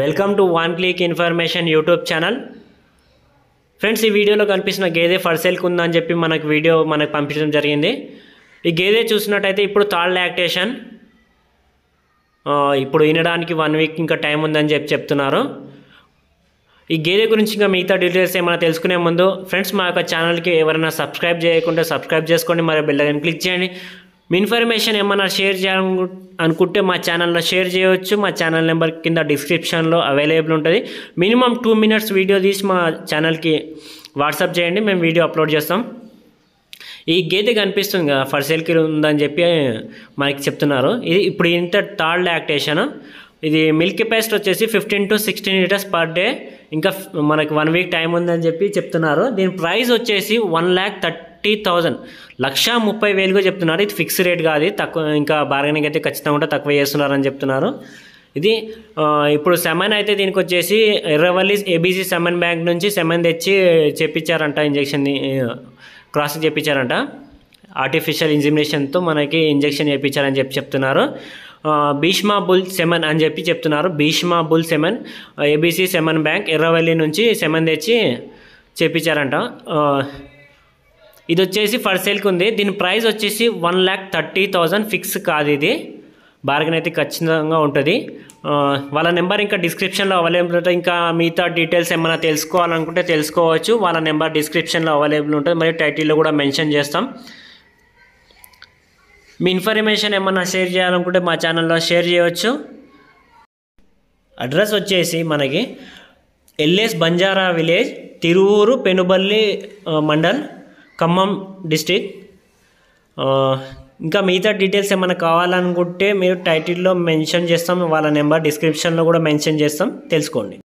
welcome to one click information YouTube channel friends ఈ వీడియోలో కనిపిస్తున్న గేదె ఫర్ సేల్కి ఉందని చెప్పి మనకు వీడియో మనకు పంపించడం జరిగింది ఈ గేదె చూసినట్టయితే ఇప్పుడు థర్డ్ లాక్టేషన్ ఇప్పుడు వినడానికి వన్ వీక్ ఇంకా టైం ఉందని చెప్పి చెప్తున్నారు ఈ గేదె గురించి ఇంకా మిగతా డీటెయిల్స్ ఏమైనా తెలుసుకునే ముందు ఫ్రెండ్స్ మా యొక్క ఛానల్కి ఎవరైనా సబ్స్క్రైబ్ చేయకుండా సబ్స్క్రైబ్ చేసుకోండి మరి బెల్ క్లిక్ చేయండి మీ ఇన్ఫర్మేషన్ ఏమైనా షేర్ చేయాలను అనుకుంటే మా ఛానల్లో షేర్ చేయవచ్చు మా ఛానల్ నెంబర్ కింద డిస్క్రిప్షన్లో అవైలబుల్ ఉంటుంది మినిమం టూ మినిట్స్ వీడియో తీసి మా ఛానల్కి వాట్సాప్ చేయండి మేము వీడియో అప్లోడ్ చేస్తాం ఈ గేదె కనిపిస్తుంది కదా ఫర్ సేల్కి ఉందని చెప్పి మనకి చెప్తున్నారు ఇది ఇప్పుడు ఇంత థర్డ్ లాక్టేషన్ ఇది మిల్క్ పేస్ట్ వచ్చేసి fifteen to sixteen litres per day ఇంకా మనకి వన్ వీక్ టైం ఉందని చెప్పి చెప్తున్నారు దీని ప్రైస్ వచ్చేసి one lakh thirty thirty thousand లక్ష ముప్పై వేలుగా చెప్తున్నారు ఇది ఫిక్స్ రేట్ కాదు తక్కువ ఇంకా బార్గెనింగ్ అయితే ఖచ్చితంగా ఉంటే తక్కువ చేస్తున్నారని చెప్తున్నారు ఇది ఇప్పుడు సెమెన్ అయితే దీనికి వచ్చేసి ఎర్రవల్లి ఏబీసీ సెమెన్ బ్యాంక్ నుంచి సెమెన్ తెచ్చి చెప్పించారంట ఇంజక్షన్ క్రాస్ చెప్పించారంట ఆర్టిఫిషియల్ ఇంజిమినేషన్తో మనకి ఇంజెక్షన్ చేయించారని చెప్పి చెప్తున్నారు భీష్మా బుల్ సెమన్ అని చెప్పి చెప్తున్నారు Bhishma bull semen ABC semen bank Erravalli నుంచి సెమన్ తెచ్చి చెప్పించారంట ఇది వచ్చేసి ఫర్ సేల్కి ఉంది దీని ప్రైస్ వచ్చేసి one lakh thirty thousand fix కాదు ఇది బార్గెన్ అయితే ఖచ్చితంగా ఉంటుంది వాళ్ళ నెంబర్ ఇంకా డిస్క్రిప్షన్లో అవైలబుల్ ఉంటుంది ఇంకా మిగతా డీటెయిల్స్ ఏమైనా తెలుసుకోవాలనుకుంటే తెలుసుకోవచ్చు వాళ్ళ నెంబర్ డిస్క్రిప్షన్లో అవైలబుల్ ఉంటుంది మరియు టైటిల్లో కూడా మెన్షన్ చేస్తాం మీ ఇన్ఫర్మేషన్ ఏమైనా షేర్ చేయాలనుకుంటే మా ఛానల్లో షేర్ చేయవచ్చు అడ్రస్ వచ్చేసి మనకి LS Banjara village Tiruvuru Penuballi mandal Khammam district ఇంకా మిగతా డీటెయిల్స్ ఏమైనా కావాలనుకుంటే మీరు టైటిల్లో మెన్షన్ చేస్తాం వాళ్ళ నెంబర్ డిస్క్రిప్షన్లో కూడా మెన్షన్ చేస్తాం తెలుసుకోండి